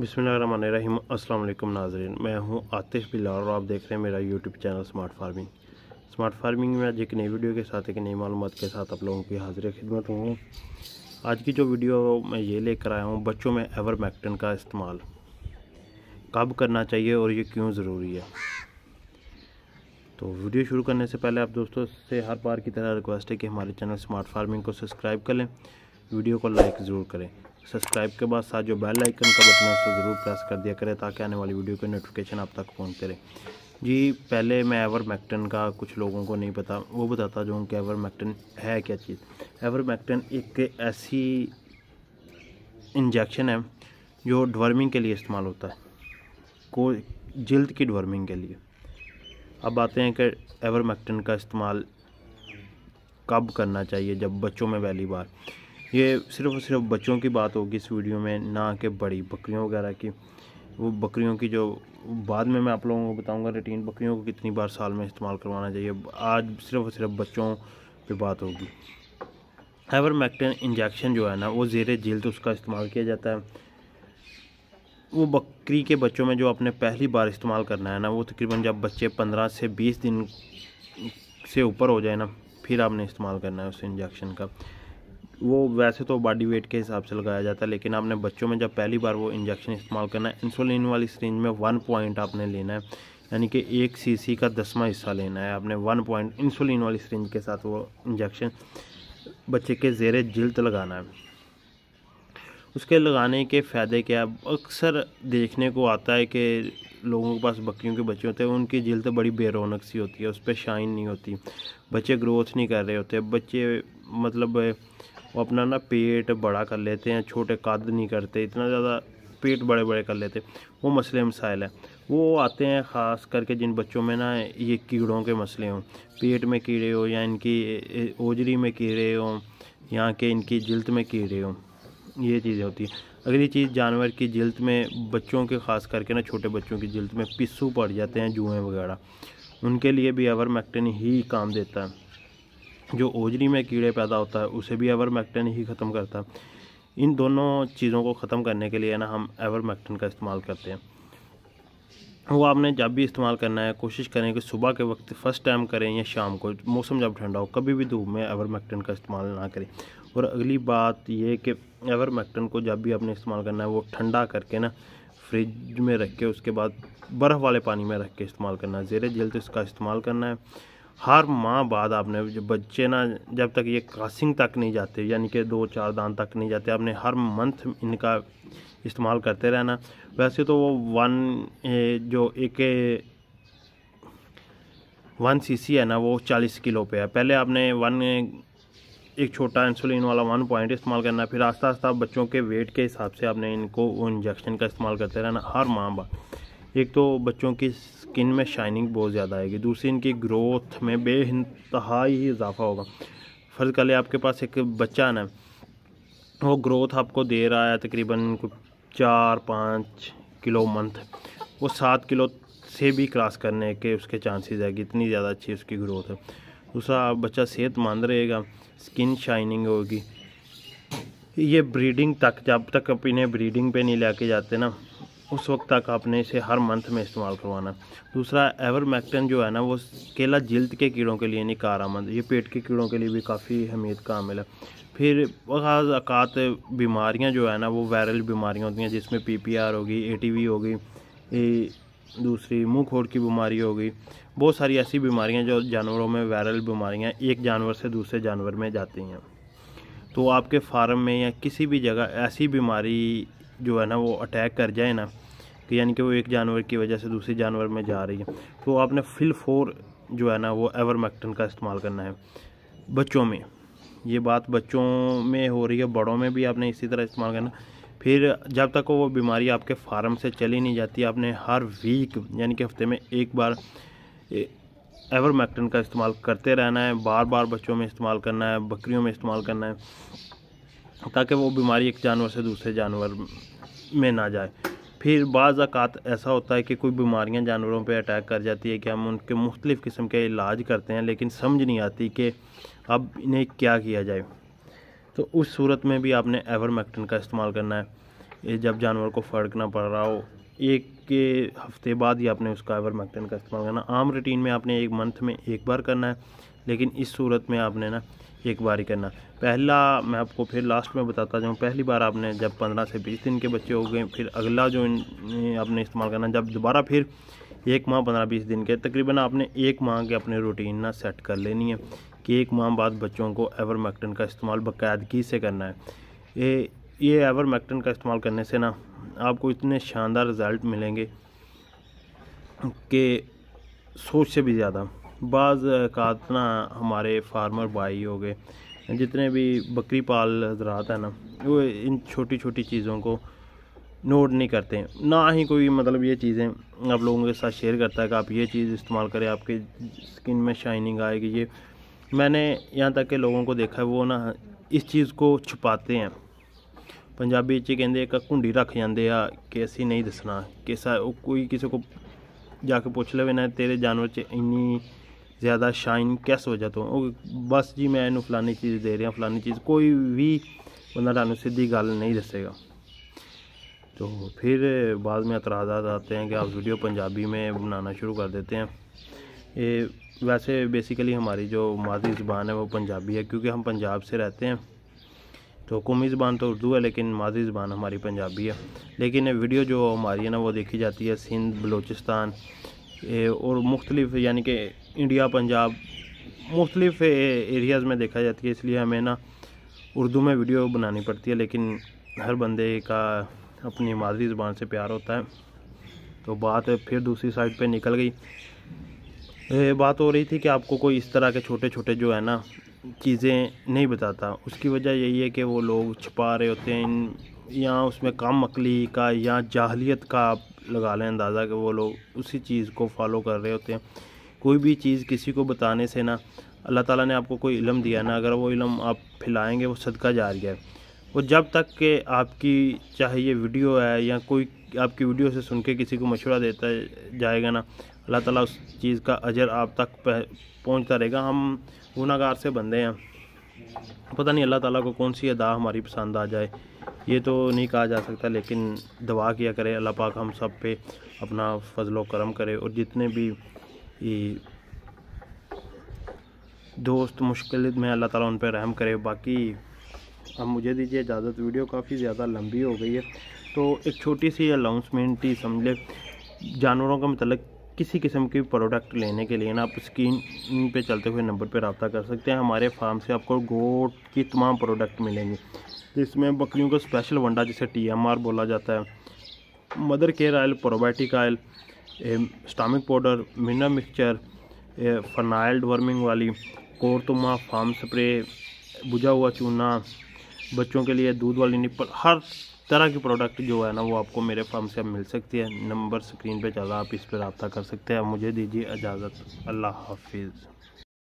बिसमीम अल्लाम नाजरन मैं हूं आतिश बिलार और आप देख रहे हैं मेरा YouTube channel smart farming smart farming में आज एक नई वीडियो के साथ एक नई मालूम के साथ आप लोगों की हाजिर खिदमत हूँ आज की जो वीडियो मैं ये लेकर आया हूँ बच्चों में एवर मैक्टन का इस्तेमाल कब करना चाहिए और ये क्यों ज़रूरी है तो वीडियो शुरू करने से पहले आप दोस्तों से हर बार की तरह रिक्वेस्ट है कि हमारे चैनल स्मार्ट फार्मिंग को सब्सक्राइब कर लें वीडियो को लाइक ज़रूर करें सब्सक्राइब के बाद साथ जो बेल आइकन का बटन है उसको ज़रूर प्रेस कर दिया करें ताकि आने वाली वीडियो की नोटिफिकेशन आप तक पहुँचते रहे जी पहले मैं एवर मैक्टन का कुछ लोगों को नहीं पता वो बताता जो कि एवर मैक्टन है क्या चीज़ एवर मैक्टन एक ऐसी इंजेक्शन है जो डवर्मिंग के लिए इस्तेमाल होता है को जल्द की डवर्मिंग के लिए अब आते हैं कि एवर मैक्टन का इस्तेमाल कब करना चाहिए जब बच्चों में पहली बार ये सिर्फ और सिर्फ बच्चों की बात होगी इस वीडियो में ना कि बड़ी बकरियों वगैरह की वो बकरियों की जो बाद में मैं आप लोगों को बताऊंगा रूटीन बकरियों को कितनी बार साल में इस्तेमाल करवाना चाहिए आज सिर्फ और सिर्फ बच्चों पे बात होगी हाइवरमैक्टिन इंजेक्शन जो है ना वो जेर तो उसका इस्तेमाल किया जाता है वो बकरी के बच्चों में जो आपने पहली बार इस्तेमाल करना है ना वो तकरीबन जब बच्चे पंद्रह से बीस दिन से ऊपर हो जाए ना फिर आपने इस्तेमाल करना है उस इंजेक्शन का वो वैसे तो बॉडी वेट के हिसाब से लगाया जाता है लेकिन आपने बच्चों में जब पहली बार वो इंजेक्शन इस्तेमाल करना है इंसुलिन वाली सरेंज में वन पॉइंट आपने लेना है यानी कि एक सीसी का दसवा हिस्सा लेना है आपने वन पॉइंट इंसुलिन वाली सरेंज के साथ वो इंजेक्शन बच्चे के जेर जल्द लगाना है उसके लगाने के फ़ायदे क्या अक्सर देखने को आता है कि लोगों के पास बकरियों के बच्चे होते हैं उनकी जल्द बड़ी बेरोनक सी होती है उस पर शाइन नहीं होती बच्चे ग्रोथ नहीं कर रहे होते बच्चे मतलब वो अपना ना पेट बड़ा कर लेते हैं छोटे कद नहीं करते इतना ज़्यादा पेट बड़े बड़े कर लेते वो मसले मसाइल हैं वो आते हैं ख़ास करके जिन बच्चों में ना ये कीड़ों के मसले हों पेट में कीड़े हो या इनकी ओजरी में कीड़े हों या के इनकी जल्द में कीड़े हों ये चीज़ें होती हैं अगली चीज़ जानवर की जल्द में बच्चों के ख़ास करके ना छोटे बच्चों की जल्द में पिस्सू पड़ जाते हैं जुएँ वगैरह उनके लिए भी एवर मैक्टिन ही काम देता है जो ओजरी में कीड़े पैदा होता है उसे भी एवरमैक्टन ही ख़त्म करता है इन दोनों चीज़ों को ख़त्म करने के लिए ना हम एवरमैक्टन का इस्तेमाल करते हैं वो आपने जब भी इस्तेमाल करना है कोशिश करें कि सुबह के वक्त फ़र्स्ट टाइम करें या शाम को मौसम जब ठंडा हो कभी भी धूप में एवरमैक्टन का इस्तेमाल ना करें और अगली बात यह कि एवरमैक्टन को जब भी आपने इस्तेमाल करना है वो ठंडा करके ना फ्रिज में रख के उसके बाद बर्फ़ वाले पानी में रख के इस्तेमाल करना है ज़ेर जल्द तो इसका इस्तेमाल करना है हर माँ बाद आपने जो बच्चे ना जब तक ये क्रॉसिंग तक नहीं जाते यानी कि दो चार दान तक नहीं जाते आपने हर मंथ इनका इस्तेमाल करते रहना वैसे तो वो वन जो एक वन सीसी है ना वो चालीस किलो पे है पहले आपने वन एक छोटा इंसुलिन वाला वन पॉइंट इस्तेमाल करना फिर आस्ता आस्ता बच्चों के वेट के हिसाब से आपने इनको इंजेक्शन का इस्तेमाल करते रहना हर माह बाद एक तो बच्चों की स्किन में शाइनिंग बहुत ज़्यादा आएगी दूसरी इनकी ग्रोथ में बेानतहा ही इजाफा होगा फ़र्ज़ कर ले आपके पास एक बच्चा आना वो ग्रोथ आपको दे रहा है तकरीबन चार पाँच किलो मंथ वो सात किलो से भी क्रॉस करने के उसके चांसेस है कि इतनी ज़्यादा अच्छी उसकी ग्रोथ है दूसरा बच्चा सेहतमंद रहेगा स्किन शाइनिंग होगी ये ब्रीडिंग तक जब तक आप इन्हें ब्रीडिंग पे नहीं लेके जाते ना उस वक्त तक आपने इसे हर मंथ में इस्तेमाल करवाना दूसरा एवर मैक्टन जो है ना वो केला जल्द के कीड़ों के लिए नहीं कारमंद ये पेट के कीड़ों के लिए भी काफ़ी अहमियत का आमिल है फिर बहुत अकात बीमारियाँ जो है ना वो वायरल बीमारियाँ होती हैं जिसमें पी पी आर होगी ए टी वी होगी दूसरी मुंह खोड़ की बीमारी होगी बहुत सारी ऐसी बीमारियाँ जो जानवरों में वायरल बीमारियाँ एक जानवर से दूसरे जानवर में जाती हैं तो आपके फार्म में या किसी भी जगह ऐसी बीमारी जो है ना वो अटैक कर जाए ना कि यानी कि वो एक जानवर की वजह से दूसरे जानवर में जा रही है तो आपने फिल फोर जो है ना वो एवरमैक्टन का इस्तेमाल करना है बच्चों में ये बात बच्चों में हो रही है बड़ों में भी आपने इसी तरह इस्तेमाल करना फिर जब तक वो बीमारी आपके फार्म से चली नहीं जाती आपने हर वीक यानी कि हफ्ते में एक बार एवरमैक्टन का इस्तेमाल करते रहना है बार बार बच्चों में इस्तेमाल करना है बकरियों में इस्तेमाल करना है ताकि वो बीमारी एक जानवर से दूसरे जानवर में ना जाए फिर बाज़ अकात ऐसा होता है कि कोई बीमारियां जानवरों पे अटैक कर जाती है कि हम उनके मुख्तलिफ़ किस्म के इलाज करते हैं लेकिन समझ नहीं आती कि अब इन्हें क्या किया जाए तो उस सूरत में भी आपने एवरमेक्टन का इस्तेमाल करना है जब जानवर को फ़र्क ना पड़ रहा हो एक के हफ़्ते बाद ही आपने उसका एवरमेक्टन का इस्तेमाल करना आम रूटीन में आपने एक मंथ में एक बार करना है लेकिन इस सूरत में आपने ना एक बार ही करना पहला मैं आपको फिर लास्ट में बताता जाऊँ पहली बार आपने जब पंद्रह से बीस दिन के बच्चे हो गए फिर अगला जो आपने इस्तेमाल करना जब दोबारा फिर एक माह पंद्रह बीस दिन के तकरीबन आपने एक माह के अपने रूटीन ना सेट कर लेनी है कि एक माह बाद बच्चों को एवरमैक्टन का इस्तेमाल बाकायदगी से करना है ये ये एवरमैक्टन का इस्तेमाल करने से ना आपको इतने शानदार रिज़ल्ट मिलेंगे कि सोच से भी ज़्यादा बाज़ का हमारे फार्मर भाई हो गए जितने भी बकरी पाल हजरात हैं ना वो इन छोटी छोटी चीज़ों को नोट नहीं करते ना ही कोई मतलब ये चीज़ें आप लोगों के साथ शेयर करता है कि आप ये चीज़ इस्तेमाल करें आपके स्किन में शाइनिंग आएगी ये मैंने यहाँ तक के लोगों को देखा है वो ना इस चीज़ को छुपाते हैं पंजाबी 'ਚ ਕਹਿੰਦੇ ਇੱਕ ਘੁੰਡੀ ਰੱਖ ਜਾਂਦੇ ਆ ਕਿ ਅਸੀਂ ਨਹੀਂ ਦੱਸਣਾ ਕਿ ਕੋਈ ਕਿਸੇ ਕੋ ਜਾ ਕੇ ਪੁੱਛ ਲਵੇ ਨਾ ਤੇਰੇ ज़्यादा शाइन कैस हो तो? जाता हूँ बस जी मैं इन फलानी चीज़ दे रहा फलानी चीज़ कोई भी बंदा तुम सीधी गल नहीं दसेगा तो फिर बाद में एतराज़ आते हैं कि आप वीडियो पंजाबी में बनाना शुरू कर देते हैं ये वैसे बेसिकली हमारी जो मादरी ज़बान है वो पंजाबी है क्योंकि हम पंजाब से रहते हैं तो कौमी ज़बान तो उर्दू है लेकिन मादरी ज़बान हमारी पंजाबी है लेकिन वीडियो जो हमारी है ना वो देखी जाती है सिंध बलूचिस्तान और मुख्तलिफ यानी कि इंडिया पंजाब मुख्तलिफ एरियाज़ में देखा जाती है इसलिए हमें ना उर्दू में वीडियो बनानी पड़ती है लेकिन हर बंदे का अपनी मादरी जबान से प्यार होता है तो बात फिर दूसरी साइड पे निकल गई बात हो रही थी कि आपको कोई इस तरह के छोटे छोटे जो है ना चीज़ें नहीं बताता उसकी वजह यही है कि वो लोग छुपा रहे होते हैं या उसमें काम मकली का या जाहलीत का लगा लें अंदाज़ा कि वो लोग उसी चीज़ को फॉलो कर रहे होते हैं कोई भी चीज़ किसी को बताने से ना अल्लाह ताला ने आपको कोई इलम दिया ना अगर वो इलम आप फैलाएँगे वो सदका जा रही है और जब तक कि आपकी चाहे ये वीडियो है या कोई आपकी वीडियो से सुन के किसी को मशवरा देता जाएगा ना अल्लाह ताला उस चीज़ का अजर आप तक पहुंचता रहेगा हम गुनागार से बंदे हैं पता नहीं अल्लाह ताला को कौन सी अदा हमारी पसंद आ जाए ये तो नहीं कहा जा सकता लेकिन दवा किया करें अल्लाह पाक हम सब पे अपना फजलो करम करे और जितने भी दोस्त मुश्किल में अल्लाह ताला उन पर रहम करे बाकी अब मुझे दीजिए इजाज़त वीडियो काफ़ी ज़्यादा लंबी हो गई है तो एक छोटी सी अनाउंसमेंट ही समझ जानवरों का मतलब किसी किस्म के प्रोडक्ट लेने के लिए ना आप स्क्रीन पे चलते हुए नंबर पे रबता कर सकते हैं हमारे फार्म से आपको गोट की तमाम प्रोडक्ट मिलेंगे तो इसमें बकरियों का स्पेशल वंडा जिसे टीएमआर बोला जाता है mother care oil probiotic oil stomach powder mineral mixture phenyl worming वाली कोरतुमा फार्म स्प्रे बुझा हुआ चूना बच्चों के लिए दूध वाली निप्पल हर तरह की प्रोडक्ट जो है ना वो आपको मेरे फार्म से मिल सकती है नंबर स्क्रीन पे चला आप इस पर रबता कर सकते हैं मुझे दीजिए इजाज़त अल्लाह हाफिज़